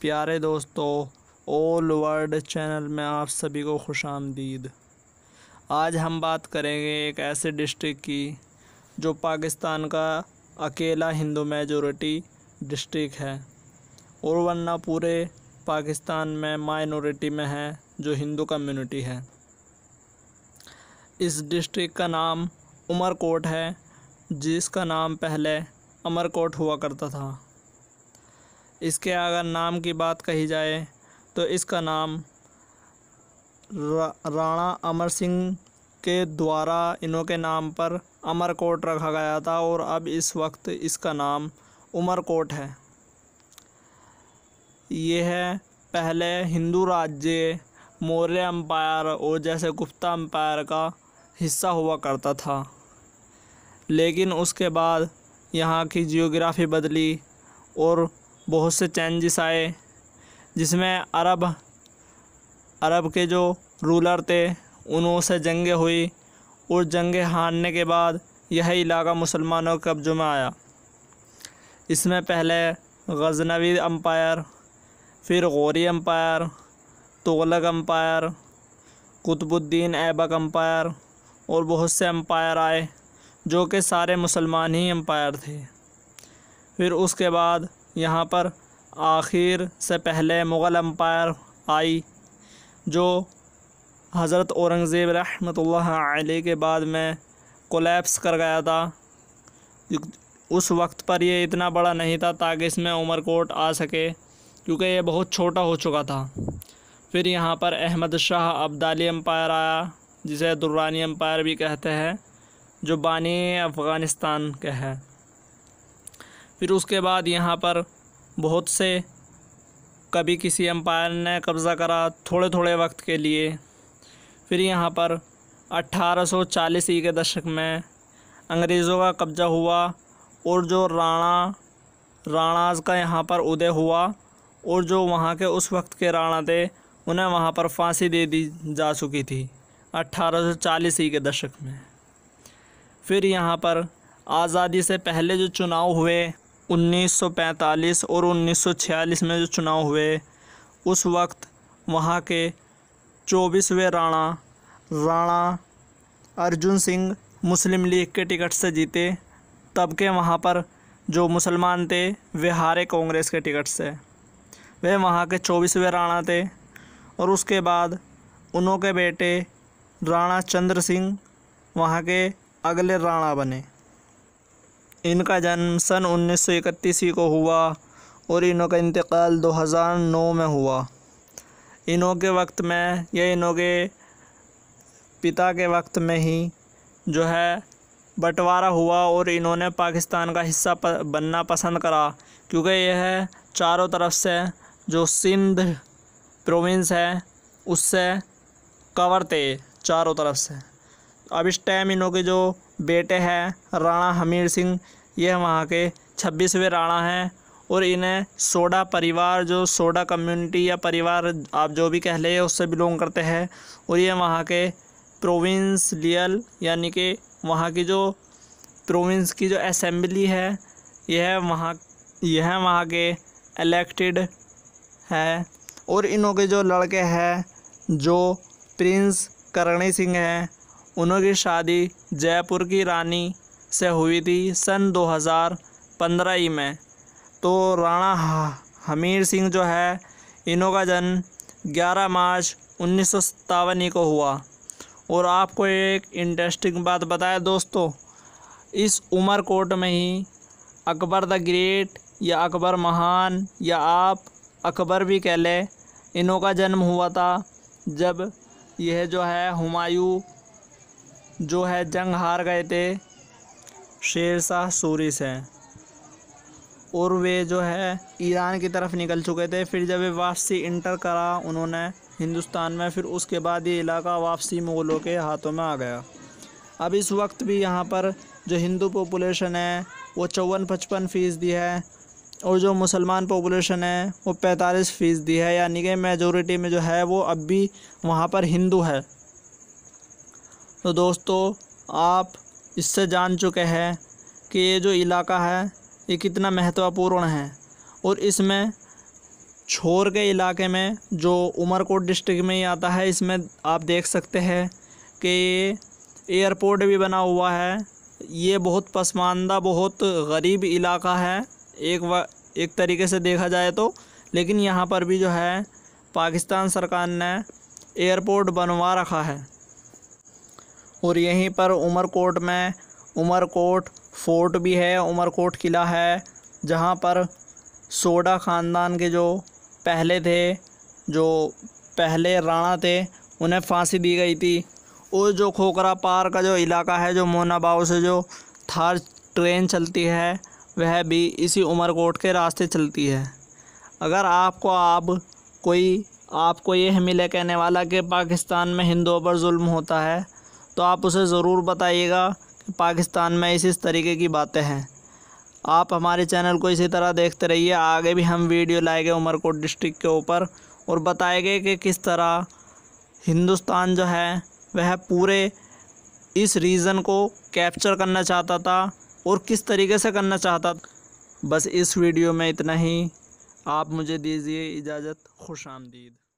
प्यारे दोस्तों all world channel में आप सभी को खुश आमदीद आज हम बात करेंगे एक ऐसे डिस्ट्रिक्ट की जो पाकिस्तान का अकेला हिंदू मेजोरिटी डिस्ट्रिक्ट है और वरना पूरे पाकिस्तान में माइनॉरिटी में है जो हिंदू कम्युनिटी है इस डिस्ट्रिक्ट का नाम उमरकोट है जिसका नाम पहले अमरकोट हुआ करता था इसके अगर नाम की बात कही जाए तो इसका नाम राणा अमर सिंह के द्वारा के नाम पर अमरकोट रखा गया था और अब इस वक्त इसका नाम उमरकोट है ये है पहले हिंदू राज्य मौर्य अम्पायर और जैसे गुप्ता अम्पायर का हिस्सा हुआ करता था लेकिन उसके बाद यहाँ की जियोग्राफी बदली और बहुत से चेंजेस आए जिसमें अरब अरब के जो रूलर थे उनों से जंगें हुई और जंगें हारने के बाद यह इलाका मुसलमानों के कब्ज़ों में आया इसमें पहले गजनवी अम्पायर फिर Ghori empire Tughlaq empire Qutbuddin Aibak empire और बहुत से अम्पायर आए जो कि सारे मुसलमान ही अम्पायर थे फिर उसके बाद यहाँ पर आखिर से पहले मुग़ल अम्पायर आई जो हज़रत औरंगज़ेब रहमत आलि के बाद में कोलेप्स कर गया था उस वक्त पर यह इतना बड़ा नहीं था ताकि इसमें उमरकोट आ सके क्योंकि ये बहुत छोटा हो चुका था फिर यहाँ पर अहमद शाह अब्दाली अम्पायर आया जिसे दुर्रानी अम्पायर भी कहते हैं जो बानी अफ़गानिस्तान के हैं फिर उसके बाद यहाँ पर बहुत से कभी किसी अम्पायर ने कब्ज़ा करा थोड़े थोड़े वक्त के लिए फिर यहाँ पर 1840 ई के दशक में अंग्रेज़ों का कब्ज़ा हुआ और जो राणा राणाज का यहाँ पर उदय हुआ और जो वहाँ के उस वक्त के राणा थे उन्हें वहाँ पर फांसी दे दी जा चुकी थी 1840 ई के दशक में फिर यहाँ पर आज़ादी से पहले जो चुनाव हुए 1945 और 1946 में जो चुनाव हुए उस वक्त वहाँ के चौबीसवें राणा राणा अर्जुन सिंह मुस्लिम लीग के टिकट से जीते तब के वहाँ पर जो मुसलमान थे वे हारे कांग्रेस के टिकट से वे वहाँ के चौबीसवें राणा थे और उसके बाद उनों के बेटे राणा चंद्र सिंह वहाँ के अगले राणा बने इनका जन्म सन उन्नीस सौ इकतीस को हुआ और इनों का इंतकाल 2009 में हुआ इनों के वक्त में या इनों के पिता के वक्त में ही जो है बंटवारा हुआ और इन्होंने पाकिस्तान का हिस्सा प, बनना पसंद करा क्योंकि यह चारों तरफ से जो सिंध प्रोविंस है उससे कवर थे चारों तरफ से अब इस टाइम इन्हों की जो बेटे हैं राणा हमीर सिंह ये वहाँ के छब्बीसवें राणा हैं और इन्हें सोडा परिवार जो सोडा कम्युनिटी या परिवार आप जो भी कह ले उससे बिलोंग करते हैं और ये वहाँ के प्रोविंस लियल यानी कि वहाँ की जो प्रोविंस की जो असेंबली है यह वहाँ यह वहाँ के इलेक्टेड है और इनों के जो लड़के हैं जो प्रिंस करणी सिंह हैं उनकी शादी जयपुर की रानी से हुई थी सन 2015 में तो राणा हमीर सिंह जो है इन्हों का जन्म 11 मार्च उन्नीस को हुआ और आपको एक इंटरेस्टिंग बात बताए दोस्तों इस उमर कोट में ही अकबर द ग्रेट या अकबर महान या आप अकबर भी कह लें इनों का जन्म हुआ था जब यह जो है हुमायूं जो है जंग हार गए थे शेर शाह सूरी से और वे जो है ईरान की तरफ निकल चुके थे फिर जब वे वापसी इंटर करा उन्होंने हिंदुस्तान में फिर उसके बाद ये इलाका वापसी मुग़लों के हाथों में आ गया अब इस वक्त भी यहाँ पर जो हिंदू पॉपुलेशन है वो चौवन पचपन फ़ीसदी है और जो मुसलमान पॉपुलेशन है वो पैंतालीस फ़ीसदी है यानी कि मेजोरिटी में जो है वो अब भी वहाँ पर हिंदू है तो दोस्तों आप इससे जान चुके हैं कि ये जो इलाका है ये कितना महत्वपूर्ण है और इसमें छोर के इलाके में जो उमरकोट डिस्ट्रिक्ट में ही आता है इसमें आप देख सकते हैं कि एयरपोर्ट भी बना हुआ है ये बहुत पसमानदा बहुत गरीब इलाका है एक व एक तरीके से देखा जाए तो लेकिन यहाँ पर भी जो है पाकिस्तान सरकार ने एयरपोर्ट बनवा रखा है और यहीं पर उमरकोट में उमरकोट फोर्ट भी है उमरकोट किला है जहाँ पर सोडा ख़ानदान के जो पहले थे जो पहले राणा थे उन्हें फांसी दी गई थी और जो खोखरा पार का जो इलाका है जो मोनाबाव से जो थार ट्रेन चलती है वह भी इसी उमरकोट के रास्ते चलती है अगर आपको आप कोई आपको यह मिले कहने वाला कि पाकिस्तान में हिंदुओं पर जुल्म होता है तो आप उसे ज़रूर बताइएगा कि पाकिस्तान में इस इस तरीके की बातें हैं आप हमारे चैनल को इसी तरह देखते रहिए आगे भी हम वीडियो लाएंगे उमरकोट डिस्ट्रिक्ट के ऊपर और बताएंगे कि किस तरह हिंदुस्तान जो है वह पूरे इस रीज़न को कैप्चर करना चाहता था और किस तरीके से करना चाहता था बस इस वीडियो में इतना ही आप मुझे दीजिए इजाज़त खुश आमदीद